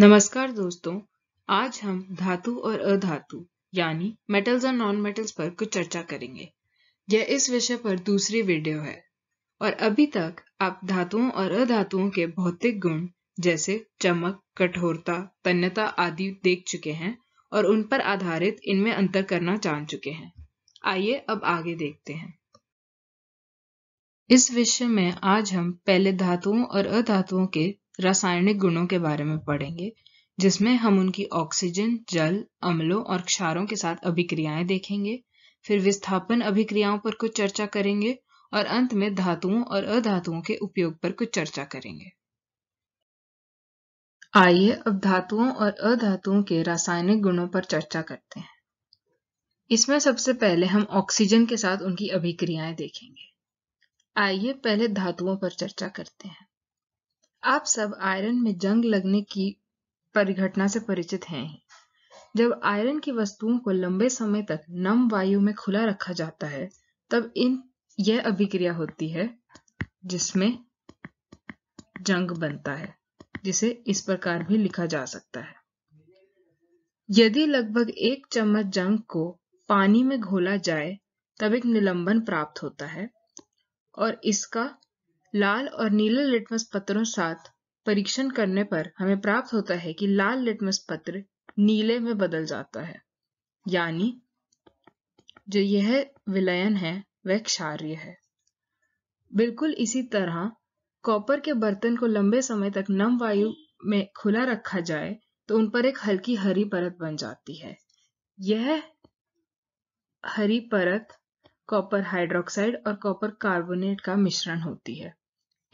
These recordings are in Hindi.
नमस्कार दोस्तों आज हम धातु और अधातु यानी मेटल्स और नॉन मेटल्स पर कुछ चर्चा करेंगे यह इस विषय पर दूसरी वीडियो है और अभी तक आप धातुओं और अधातुओं के भौतिक गुण जैसे चमक कठोरता तन्यता आदि देख चुके हैं और उन पर आधारित इनमें अंतर करना जान चुके हैं आइए अब आगे देखते हैं इस विषय में आज हम पहले धातुओं और अधातुओं के रासायनिक गुणों के बारे में पढ़ेंगे जिसमें हम उनकी ऑक्सीजन जल अम्लों और क्षारों के साथ अभिक्रियाएं देखेंगे फिर विस्थापन अभिक्रियाओं पर कुछ चर्चा करेंगे और अंत में धातुओं और अधातुओं के उपयोग पर कुछ चर्चा करेंगे आइए अब धातुओं और अधातुओं के रासायनिक गुणों पर चर्चा करते हैं इसमें सबसे पहले हम ऑक्सीजन के साथ उनकी अभिक्रियाएं देखेंगे आइए पहले धातुओं पर चर्चा करते हैं आप सब आयरन में जंग लगने की परिघटना से परिचित हैं जब आयरन की वस्तुओं को लंबे समय तक नम वायु में खुला रखा जाता है तब इन यह अभिक्रिया होती है जिसमें जंग बनता है जिसे इस प्रकार भी लिखा जा सकता है यदि लगभग एक चम्मच जंग को पानी में घोला जाए तब एक निलंबन प्राप्त होता है और इसका लाल और नीले लिटमस पत्रों साथ परीक्षण करने पर हमें प्राप्त होता है कि लाल लिटमस पत्र नीले में बदल जाता है यानी जो यह विलयन है वह क्षार्य है बिल्कुल इसी तरह कॉपर के बर्तन को लंबे समय तक नम वायु में खुला रखा जाए तो उन पर एक हल्की हरी परत बन जाती है यह हरी परत कॉपर हाइड्रोक्साइड और कॉपर कार्बोनेट का मिश्रण होती है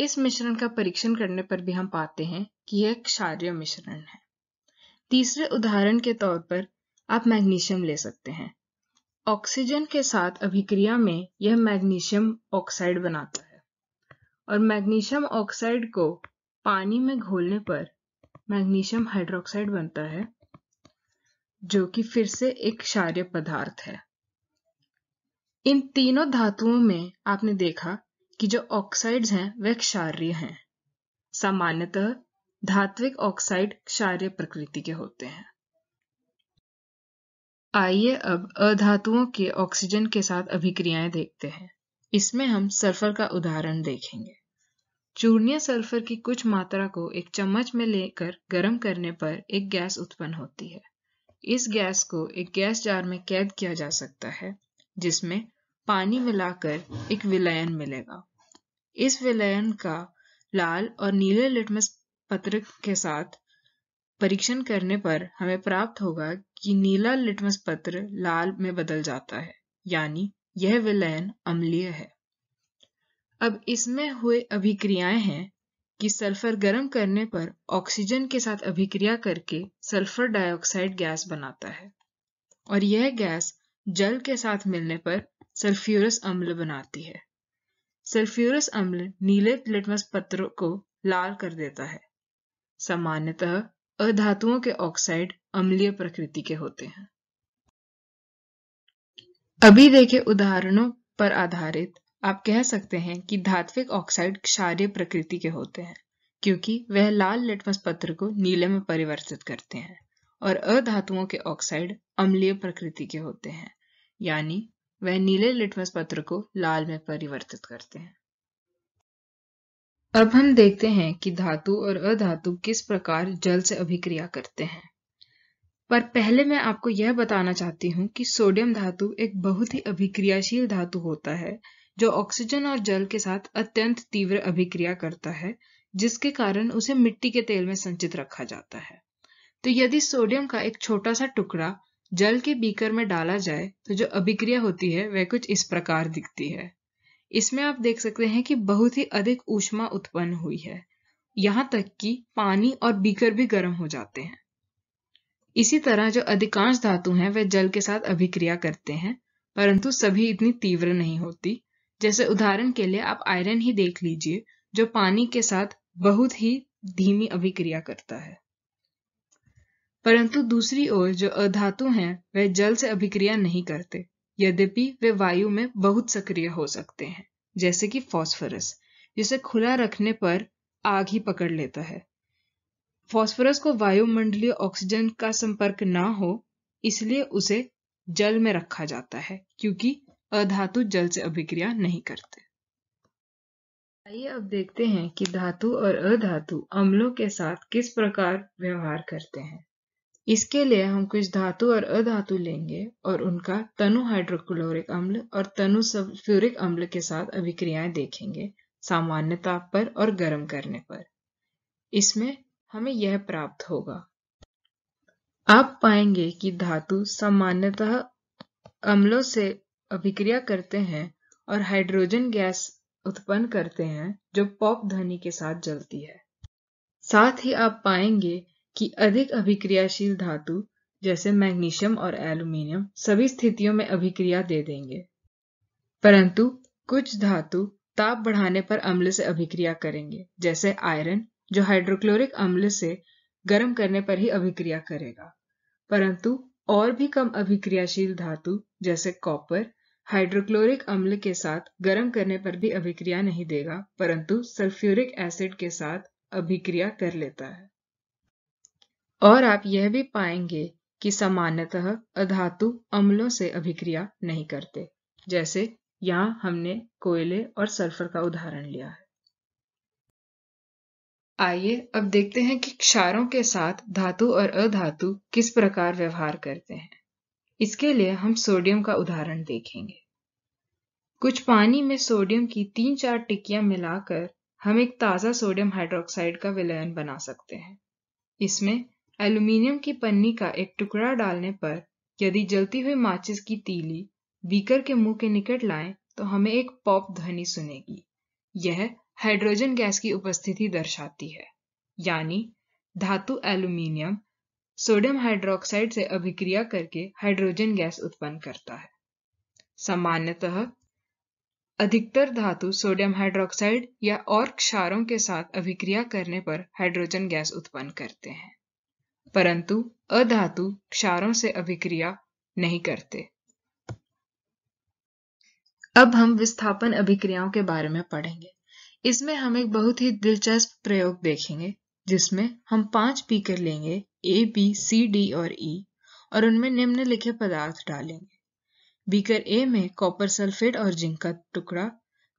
इस मिश्रण का परीक्षण करने पर भी हम पाते हैं कि यह क्षार्य मिश्रण है तीसरे उदाहरण के तौर पर आप मैग्नीशियम ले सकते हैं ऑक्सीजन के साथ अभिक्रिया में यह मैग्नीशियम ऑक्साइड बनाता है और मैग्नीशियम ऑक्साइड को पानी में घोलने पर मैग्नीशियम हाइड्रोक्साइड बनता है जो कि फिर से एक क्षार्य पदार्थ है इन तीनों धातुओं में आपने देखा कि जो ऑक्साइड्स हैं वे क्षार्य हैं सामान्यतः धात्विक ऑक्साइड क्षार्य प्रकृति के होते हैं आइए अब अधातुओं के ऑक्सीजन के साथ अभिक्रियाएं देखते हैं इसमें हम सल्फर का उदाहरण देखेंगे चूर्णीय सल्फर की कुछ मात्रा को एक चम्मच में लेकर गर्म करने पर एक गैस उत्पन्न होती है इस गैस को एक गैस जार में कैद किया जा सकता है जिसमें पानी मिलाकर एक विलयन मिलेगा इस विलयन का लाल और नीले लिटमस पत्र के साथ परीक्षण करने पर हमें प्राप्त होगा कि नीला लिटमस पत्र लाल में बदल जाता है यानी यह विलयन अम्लीय है अब इसमें हुए अभिक्रियाएं हैं कि सल्फर गर्म करने पर ऑक्सीजन के साथ अभिक्रिया करके सल्फर डाइऑक्साइड गैस बनाता है और यह गैस जल के साथ मिलने पर सल्फ्यूरस अम्ल बनाती है सल्फ्यूरस अम्ल नीले लिटमस पत्रों को लाल कर देता है सामान्यतः अधातुओं के ऑक्साइड अम्लीय प्रकृति के होते हैं अभी देखे उदाहरणों पर आधारित आप कह सकते हैं कि धात्विक ऑक्साइड क्षारीय प्रकृति के होते हैं क्योंकि वह लाल लिटमस पत्र को नीले में परिवर्तित करते हैं और अधातुओं के ऑक्साइड अम्लीय प्रकृति के होते हैं यानी वह नीले लिटमस पत्र को लाल में परिवर्तित करते हैं अब हम देखते हैं कि धातु और अधातु किस प्रकार जल से अभिक्रिया करते हैं पर पहले मैं आपको यह बताना चाहती हूं कि सोडियम धातु एक बहुत ही अभिक्रियाशील धातु होता है जो ऑक्सीजन और जल के साथ अत्यंत तीव्र अभिक्रिया करता है जिसके कारण उसे मिट्टी के तेल में संचित रखा जाता है तो यदि सोडियम का एक छोटा सा टुकड़ा जल के बीकर में डाला जाए तो जो अभिक्रिया होती है वह कुछ इस प्रकार दिखती है इसमें आप देख सकते हैं कि बहुत ही अधिक ऊष्मा उत्पन्न हुई है यहाँ तक कि पानी और बीकर भी गर्म हो जाते हैं इसी तरह जो अधिकांश धातु हैं वे जल के साथ अभिक्रिया करते हैं परंतु सभी इतनी तीव्र नहीं होती जैसे उदाहरण के लिए आप आयरन ही देख लीजिए जो पानी के साथ बहुत ही धीमी अभिक्रिया करता है परंतु दूसरी ओर जो अधातु हैं वह जल से अभिक्रिया नहीं करते यद्यपि वे वायु में बहुत सक्रिय हो सकते हैं जैसे कि फॉस्फोरस जिसे खुला रखने पर आग ही पकड़ लेता है फॉस्फोरस को वायुमंडलीय ऑक्सीजन का संपर्क ना हो इसलिए उसे जल में रखा जाता है क्योंकि अधातु जल से अभिक्रिया नहीं करते आइए अब देखते हैं कि धातु और अधातु अम्लों के साथ किस प्रकार व्यवहार करते हैं इसके लिए हम कुछ धातु और अधातु लेंगे और उनका तनु हाइड्रोक्लोरिक अम्ल और तनु सल्फ्यूरिक अम्ल के साथ अभिक्रियाएं देखेंगे सामान्य ताप पर और गर्म करने पर इसमें हमें यह प्राप्त होगा आप पाएंगे कि धातु सामान्यतः अम्लों से अभिक्रिया करते हैं और हाइड्रोजन गैस उत्पन्न करते हैं जो पॉप ध्वनि के साथ जलती है साथ ही आप पाएंगे कि अधिक अभिक्रियाशील धातु जैसे मैग्नीशियम और एल्यूमिनियम सभी स्थितियों में अभिक्रिया दे देंगे परंतु कुछ धातु ताप बढ़ाने पर अम्ल से अभिक्रिया करेंगे जैसे आयरन जो हाइड्रोक्लोरिक अम्ल से गर्म करने पर ही अभिक्रिया करेगा परंतु और भी कम अभिक्रियाशील धातु जैसे कॉपर हाइड्रोक्लोरिक अम्ल के साथ गर्म करने पर भी अभिक्रिया नहीं देगा परंतु सल्फ्यूरिक एसिड के साथ अभिक्रिया कर लेता है और आप यह भी पाएंगे कि सामान्यतः अधातु अम्लों से अभिक्रिया नहीं करते जैसे यहां हमने कोयले और सल्फर का उदाहरण लिया है आइए अब देखते हैं कि क्षारों के साथ धातु और अधातु किस प्रकार व्यवहार करते हैं इसके लिए हम सोडियम का उदाहरण देखेंगे कुछ पानी में सोडियम की तीन चार टिक्कियां मिलाकर हम एक ताज़ा सोडियम हाइड्रोक्साइड का विलयन बना सकते हैं इसमें एल्यूमिनियम की पन्नी का एक टुकड़ा डालने पर यदि जलती हुई माचिस की तीली बीकर के मुंह के निकट लाए तो हमें एक पॉप ध्वनि सुनेगी यह हाइड्रोजन गैस की उपस्थिति दर्शाती है यानी धातु एल्यूमिनियम सोडियम हाइड्रोक्साइड से अभिक्रिया करके हाइड्रोजन गैस उत्पन्न करता है सामान्यतः अधिकतर धातु सोडियम हाइड्रोक्साइड या और क्षारों के साथ अभिक्रिया करने पर हाइड्रोजन गैस उत्पन्न करते हैं परंतु अधातु क्षारों से अभिक्रिया नहीं करते अब हम विस्थापन अभिक्रियाओं के बारे में पढ़ेंगे इसमें हम एक बहुत ही दिलचस्प प्रयोग देखेंगे जिसमें हम पांच पीकर लेंगे ए बी सी डी और ई e, और उनमें निम्नलिखित पदार्थ डालेंगे बीकर ए में कॉपर सल्फेट और जिंक का टुकड़ा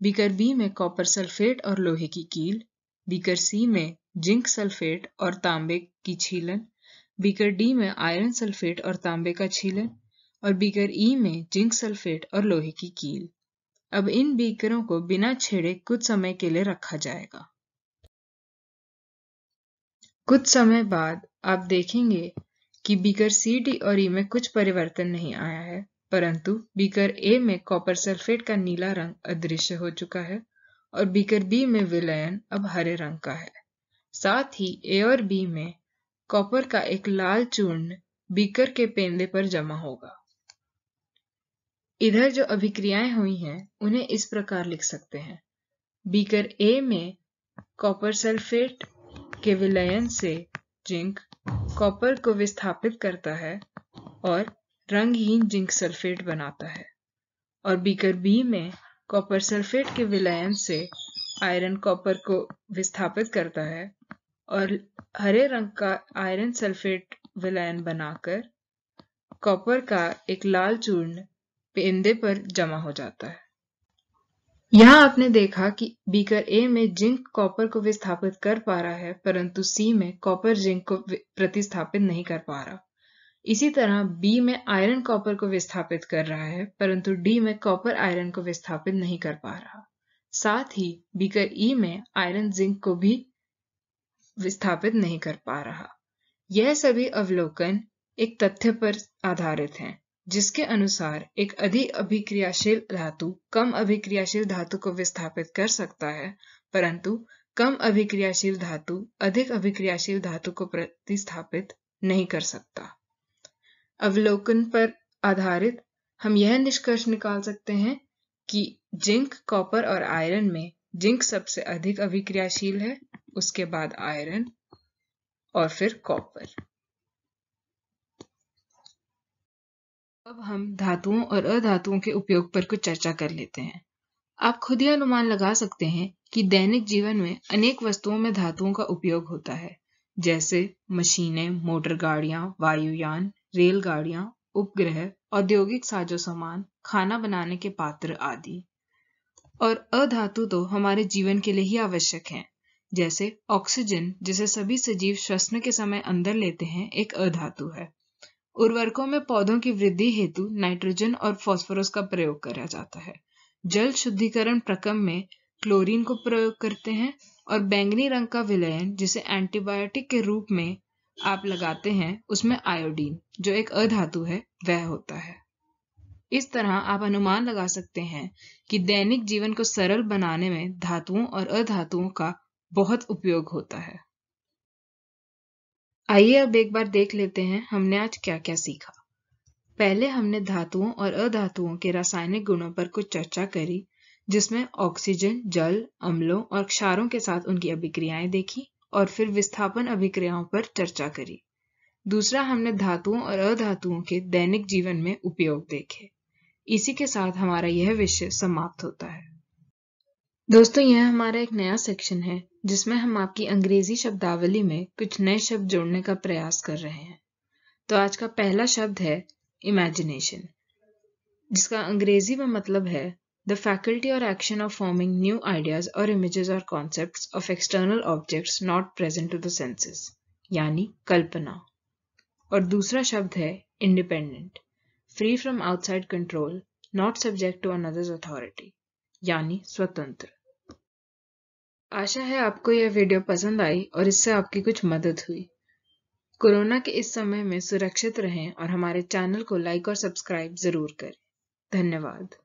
बीकर बी में कॉपर सल्फेट और लोहे की कील बीकर सी में जिंक सल्फेट और तांबे की छीलन बीकर डी में आयरन सल्फेट और तांबे का छीलन और बीकर ई e में जिंक सल्फेट और लोहे की कील अब इन बीकरों को बिना छेड़े कुछ समय के लिए रखा जाएगा कुछ समय बाद आप देखेंगे कि बीकर सी डी और ई e में कुछ परिवर्तन नहीं आया है परंतु बीकर ए में कॉपर सल्फेट का नीला रंग अदृश्य हो चुका है और बीकर बी में विलयन अब हरे रंग का है साथ ही ए और बी में कॉपर का एक लाल चूर्ण बीकर के पेंदे पर जमा होगा इधर जो अभिक्रियाएं हुई हैं उन्हें इस प्रकार लिख सकते हैं बीकर ए में कॉपर सल्फेट के विलयन से जिंक कॉपर को विस्थापित करता है और रंगहीन जिंक सल्फेट बनाता है और बीकर बी में कॉपर सल्फेट के विलयन से आयरन कॉपर को विस्थापित करता है और हरे रंग का आयरन सल्फेट विलयन बनाकर कॉपर का एक लाल चूर्ण पेंदे पर जमा हो जाता है यहां आपने देखा कि बीकर ए में जिंक कॉपर को विस्थापित कर पा रहा है परंतु सी में कॉपर जिंक को प्रतिस्थापित नहीं कर पा रहा इसी तरह बी में आयरन कॉपर को विस्थापित कर रहा है परंतु डी में कॉपर आयरन को विस्थापित नहीं कर पा रहा साथ ही बीकर ई e में आयरन जिंक को भी विस्थापित नहीं कर पा रहा यह सभी अवलोकन एक तथ्य पर आधारित हैं जिसके अनुसार एक अधिक अभिक्रियाशील धातु कम अभिक्रियाशील धातु को विस्थापित कर सकता है परंतु कम अभिक्रियाशील धातु अधिक अभिक्रियाशील धातु को प्रतिस्थापित नहीं कर सकता अवलोकन पर आधारित हम यह निष्कर्ष निकाल सकते हैं कि जिंक कॉपर और आयरन में जिंक सबसे अधिक अभिक्रियाशील है उसके बाद आयरन और फिर कॉपर अब हम धातुओं और अधातुओं के उपयोग पर कुछ चर्चा कर लेते हैं आप खुद ही अनुमान लगा सकते हैं कि दैनिक जीवन में अनेक वस्तुओं में धातुओं का उपयोग होता है जैसे मशीनें मोटर गाड़ियां वायुयान रेलगाड़ियां उपग्रह औद्योगिक साजो सामान खाना बनाने के पात्र आदि और अधातु तो हमारे जीवन के लिए ही आवश्यक हैं जैसे ऑक्सीजन जिसे सभी सजीव श्वसन के समय अंदर लेते हैं एक अधातु है उर्वरकों में पौधों की वृद्धि हेतु नाइट्रोजन और फास्फोरस का प्रयोग करा जाता है जल शुद्धिकरण प्रक्रम में क्लोरीन को प्रयोग करते हैं और बैंगनी रंग का विलयन जिसे एंटीबायोटिक के रूप में आप लगाते हैं उसमें आयोडीन जो एक अधातु है वह होता है इस तरह आप अनुमान लगा सकते हैं कि दैनिक जीवन को सरल बनाने में धातुओं और अधातुओं का बहुत उपयोग होता है आइए अब एक बार देख लेते हैं हमने आज क्या क्या सीखा पहले हमने धातुओं और अधातुओं के रासायनिक गुणों पर कुछ चर्चा करी जिसमें ऑक्सीजन जल अम्लों और क्षारों के साथ उनकी अभिक्रियाएं देखी और फिर विस्थापन अभिक्रियाओं पर चर्चा करी दूसरा हमने धातुओं और अधातुओं के दैनिक जीवन में उपयोग देखे इसी के साथ हमारा यह विषय समाप्त होता है दोस्तों यह हमारा एक नया सेक्शन है जिसमें हम आपकी अंग्रेजी शब्दावली में कुछ नए शब्द जोड़ने का प्रयास कर रहे हैं तो आज का पहला शब्द है इमेजिनेशन जिसका अंग्रेजी में मतलब है द फैकल्टी और action of forming new ideas और इमेजेस और concept of external objects not present to the senses यानी कल्पना और दूसरा शब्द है independent free from outside control not subject to another's authority यानी स्वतंत्र आशा है आपको यह वीडियो पसंद आई और इससे आपकी कुछ मदद हुई कोरोना के इस समय में सुरक्षित रहें और हमारे चैनल को लाइक और सब्सक्राइब ज़रूर करें धन्यवाद